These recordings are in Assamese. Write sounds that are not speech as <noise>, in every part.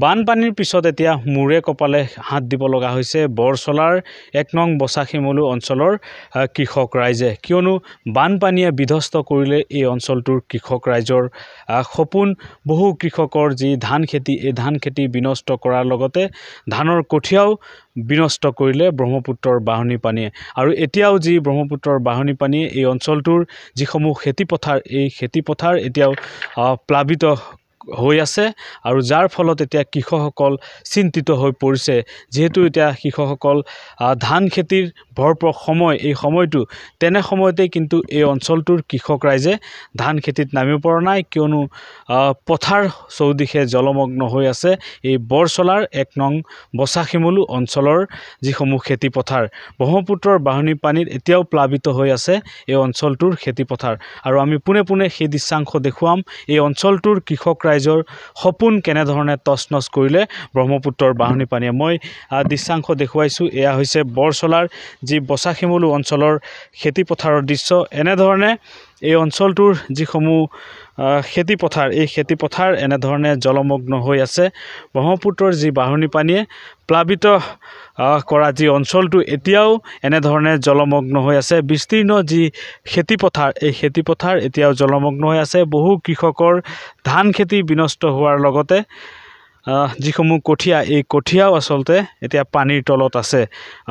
বানপানীৰ পিছত এতিয়া মূৰে কপালে হাত দিব লগা হৈছে বৰচলাৰ এক নং বচাখিমলু অঞ্চলৰ কৃষক ৰাইজে কিয়নো বানপানীয়ে বিধ্বস্ত কৰিলে এই অঞ্চলটোৰ কৃষক ৰাইজৰ সপোন বহু কৃষকৰ যি ধান খেতি এই ধান খেতি বিনষ্ট কৰাৰ লগতে ধানৰ কঠীয়াও বিনষ্ট কৰিলে ব্ৰহ্মপুত্ৰৰ বাঢ়নী পানীয়ে আৰু এতিয়াও যি ব্ৰহ্মপুত্ৰৰ বাঢ়নী পানীয়ে এই অঞ্চলটোৰ যিসমূহ খেতিপথাৰ এই খেতিপথাৰ এতিয়াও প্লাৱিত হৈ আছে আৰু যাৰ ফলত এতিয়া কৃষকসকল চিন্তিত হৈ পৰিছে যিহেতু এতিয়া কৃষকসকল ধান খেতিৰ ভৰপূৰ সময় এই সময়টো তেনে সময়তে কিন্তু এই অঞ্চলটোৰ কৃষক ৰাইজে ধান খেতিত নামিব পৰা নাই কিয়নো পথাৰ চৌদিশে জলমগ্ন হৈ আছে এই বৰচলাৰ এক নং বচা শিমলু অঞ্চলৰ যিসমূহ খেতিপথাৰ ব্ৰহ্মপুত্ৰৰ বাঢ়নী পানীত এতিয়াও প্লাৱিত হৈ আছে এই অঞ্চলটোৰ খেতিপথাৰ আৰু আমি পোনে পোনে সেই দৃশ্যাংশ দেখুৱাম এই অঞ্চলটোৰ কৃষক ৰাইজ ৰাইজৰ সপোন কেনেধৰণে তছ নচ কৰিলে ব্ৰহ্মপুত্ৰৰ বাঢ়নী পানীয়ে মই দৃশ্যাংশ দেখুৱাইছোঁ এয়া হৈছে বৰচলাৰ যি বচাশিমলু অঞ্চলৰ খেতিপথাৰৰ দৃশ্য এনেধৰণে এই অঞ্চলটোৰ যিসমূহ খেতিপথাৰ এই খেতিপথাৰ এনেধৰণে জলমগ্ন হৈ আছে ব্ৰহ্মপুত্ৰৰ যি বাঢ়নী পানীয়ে প্লাৱিত কৰা যি অঞ্চলটো এতিয়াও এনেধৰণে জলমগ্ন হৈ আছে বিস্তীৰ্ণ যি খেতিপথাৰ এই খেতিপথাৰ এতিয়াও জলমগ্ন হৈ আছে বহু কৃষকৰ ধান খেতি বিনষ্ট হোৱাৰ লগতে যিসমূহ কঠীয়া এই কঠীয়াও আচলতে এতিয়া পানীৰ তলত আছে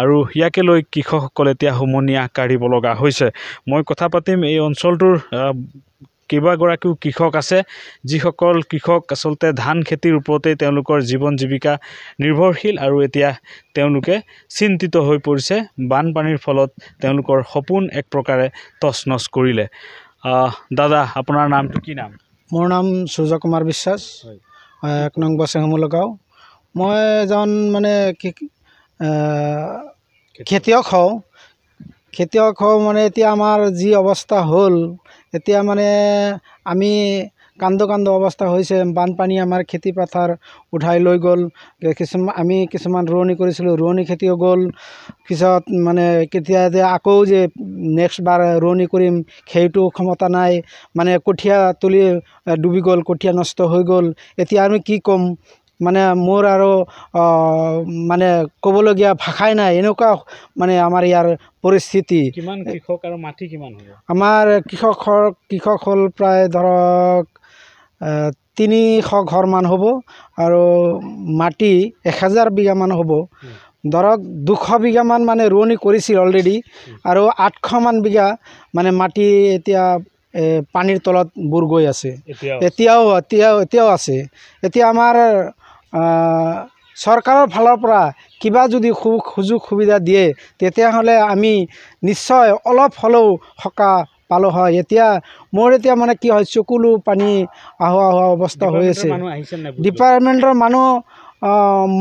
আৰু ইয়াকে লৈ কৃষকসকলে এতিয়া হুমনিয়া কাঢ়িব লগা হৈছে মই কথা পাতিম এই অঞ্চলটোৰ কেইবাগৰাকীও কৃষক আছে যিসকল কৃষক আচলতে ধান খেতিৰ ওপৰতেই তেওঁলোকৰ জীৱন জীৱিকা নিৰ্ভৰশীল আৰু এতিয়া তেওঁলোকে চিন্তিত হৈ পৰিছে বানপানীৰ ফলত তেওঁলোকৰ সপোন এক প্ৰকাৰে তচ নচ কৰিলে দাদা আপোনাৰ নামটো কি নাম মোৰ নাম সূৰ্য কুমাৰ বিশ্বাস হয় এক নং বাচেংসমূহ লগাওঁ মই এজন মানে খেতিয়ক হওঁ খেতিয়ক হওঁ মানে এতিয়া আমাৰ যি অৱস্থা হ'ল এতিয়া মানে আমি কান্দো কান্দো অৱস্থা হৈছে বানপানী আমাৰ খেতি পথাৰ উঠাই লৈ গ'ল কিছুমান আমি কিছুমান ৰোৱনি কৰিছিলোঁ ৰোৱনি খেতিও গ'ল পিছত মানে কেতিয়া যে আকৌ যে নেক্সট বাৰ ৰোৱনি কৰিম সেইটো ক্ষমতা নাই মানে কঠীয়া তুলি ডুবি গ'ল কঠীয়া নষ্ট হৈ গ'ল এতিয়া আমি কি ক'ম মানে মোৰ আৰু মানে ক'বলগীয়া ভাষাই নাই এনেকুৱা মানে আমাৰ ইয়াৰ পৰিস্থিতি কিমান কৃষক আৰু মাটি কিমান আমাৰ কৃষক কৃষক হ'ল প্ৰায় ধৰক তিনিশ ঘৰমান হ'ব আৰু মাটি এহেজাৰ বিঘামান হ'ব ধৰক দুশ বিঘামান মানে ৰোৱনি কৰিছিল অলৰেডি আৰু আঠশমান বিঘা মানে মাটি এতিয়া পানীৰ তলত বুৰ গৈ আছে এতিয়াও এতিয়াও এতিয়াও আছে এতিয়া আমাৰ চৰকাৰৰ ফালৰ পৰা কিবা যদি সু সুযোগ সুবিধা দিয়ে তেতিয়াহ'লে আমি নিশ্চয় অলপ হ'লেও সকাহ পালোঁ হয় এতিয়া মোৰ এতিয়া মানে কি হয় চকুলো পানী আহোৱা হোৱা অৱস্থা হৈ আছে ডিপাৰ্টমেণ্টৰ মানুহ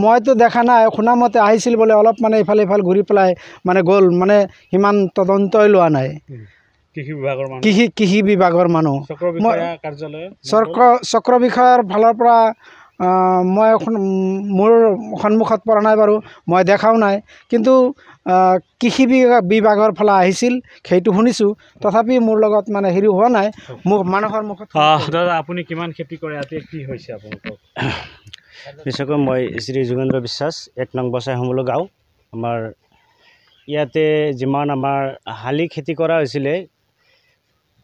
মইতো দেখা নাই শুনামতে আহিছিল বোলে অলপ মানে ইফালে ইফালে ঘূৰি পেলাই মানে গ'ল মানে সিমান তদন্তই লোৱা নাই কৃষি কৃষি বিভাগৰ মানুহ চক্ৰ চক্ৰ বিষয়াৰ ফালৰ পৰা মই মোৰ সন্মুখত পৰা নাই বাৰু মই দেখাও নাই কিন্তু কৃষি বিভাগৰ ফালে আহিছিল সেইটো শুনিছোঁ তথাপি মোৰ লগত মানে হেৰি হোৱা নাই মোক মানুহৰ মুখত দাদা আপুনি কিমান খেতি কৰে ইয়াতে কি হৈছে আপোনালোকক নিশ্চয়কৈ মই শ্ৰী যোগেন্দ্ৰ বিশ্বাস এক নং বচাই হ'বলৈ গাঁও আমাৰ ইয়াতে যিমান আমাৰ শালি খেতি কৰা হৈছিলে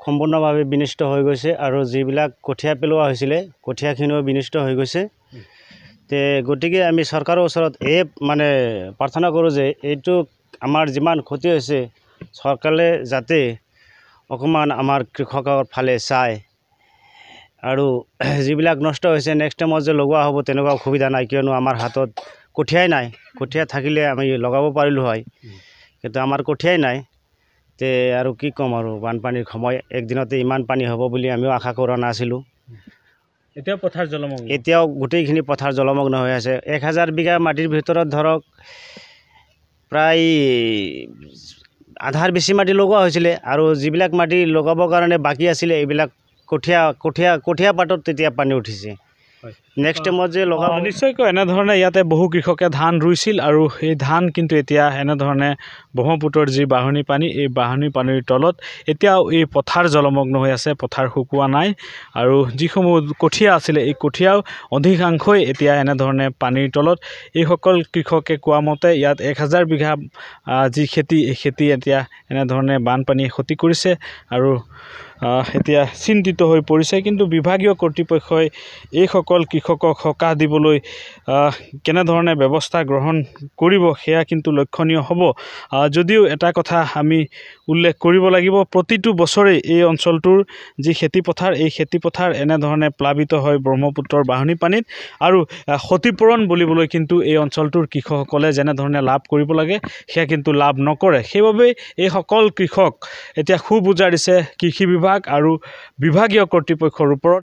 সম্পূৰ্ণভাৱে বিনষ্ট হৈ গৈছে আৰু যিবিলাক কঠীয়া পেলোৱা হৈছিলে কঠীয়াখিনিও বিনিষ্ট হৈ গৈছে তে গতিকে আমি চৰকাৰৰ ওচৰত এই মানে প্ৰাৰ্থনা কৰোঁ যে এইটো আমাৰ যিমান ক্ষতি হৈছে চৰকাৰে যাতে অকণমান আমাৰ কৃষকৰ ফালে চায় আৰু <clears throat> যিবিলাক নষ্ট হৈছে নেক্সট টাইমত যে লগোৱা হ'ব তেনেকুৱা অসুবিধা নাই কিয়নো আমাৰ হাতত কঠীয়াই নাই কঠীয়া থাকিলে আমি লগাব পাৰিলোঁ হয় কিন্তু আমাৰ কঠীয়াই নাই তে আৰু কি ক'ম আৰু বানপানীৰ সময় একদিনতে ইমান পানী হ'ব বুলি আমিও আশা কৰা নাছিলোঁ এতিয়াও পথাৰ জলমগ্ন এতিয়াও গোটেইখিনি পথাৰ জলমগ্ন হৈ আছে এক হাজাৰ বিঘা মাটিৰ ভিতৰত ধৰক প্ৰায় আধাৰ বেছি মাটি লগোৱা হৈছিলে আৰু যিবিলাক মাটি লগাবৰ কাৰণে বাকী আছিলে এইবিলাক কঠীয়া কঠীয়া কঠীয়া পাতত তেতিয়া পানী উঠিছে নেক্সট টাইমত যে লগাব নিশ্চয়কৈ এনেধৰণে ইয়াতে বহু কৃষকে ধান ৰুইছিল আৰু সেই ধান কিন্তু এতিয়া এনেধৰণে ব্ৰহ্মপুত্ৰৰ যি বাঢ়নী পানী এই বাঢ়নী পানীৰ তলত এতিয়াও এই পথাৰ জলমগ্ন হৈ আছে পথাৰ শুকোৱা নাই আৰু যিসমূহ কঠীয়া আছিলে এই কঠীয়াও অধিকাংশই এতিয়া এনেধৰণে পানীৰ তলত এইসকল কৃষকে কোৱা মতে ইয়াত এক হাজাৰ বিঘা যি খেতি এই খেতি এতিয়া এনেধৰণে বানপানীয়ে ক্ষতি কৰিছে আৰু এতিয়া চিন্তিত হৈ পৰিছে কিন্তু বিভাগীয় কৰ্তৃপক্ষই এইসকল কৃষক কৃষকক সকাহ দিবলৈ কেনেধৰণে ব্যৱস্থা গ্ৰহণ কৰিব সেয়া কিন্তু লক্ষণীয় হ'ব যদিও এটা কথা আমি উল্লেখ কৰিব লাগিব প্ৰতিটো বছৰেই এই অঞ্চলটোৰ যি খেতিপথাৰ এই খেতিপথাৰ এনেধৰণে প্লাৱিত হয় ব্ৰহ্মপুত্ৰৰ বাঢ়নী পানীত আৰু ক্ষতিপূৰণ বুলিবলৈ কিন্তু এই অঞ্চলটোৰ কৃষকসকলে যেনেধৰণে লাভ কৰিব লাগে সেয়া কিন্তু লাভ নকৰে সেইবাবেই এই সকল কৃষক এতিয়া সু বুজা দিছে কৃষি বিভাগ আৰু বিভাগীয় কৰ্তৃপক্ষৰ ওপৰত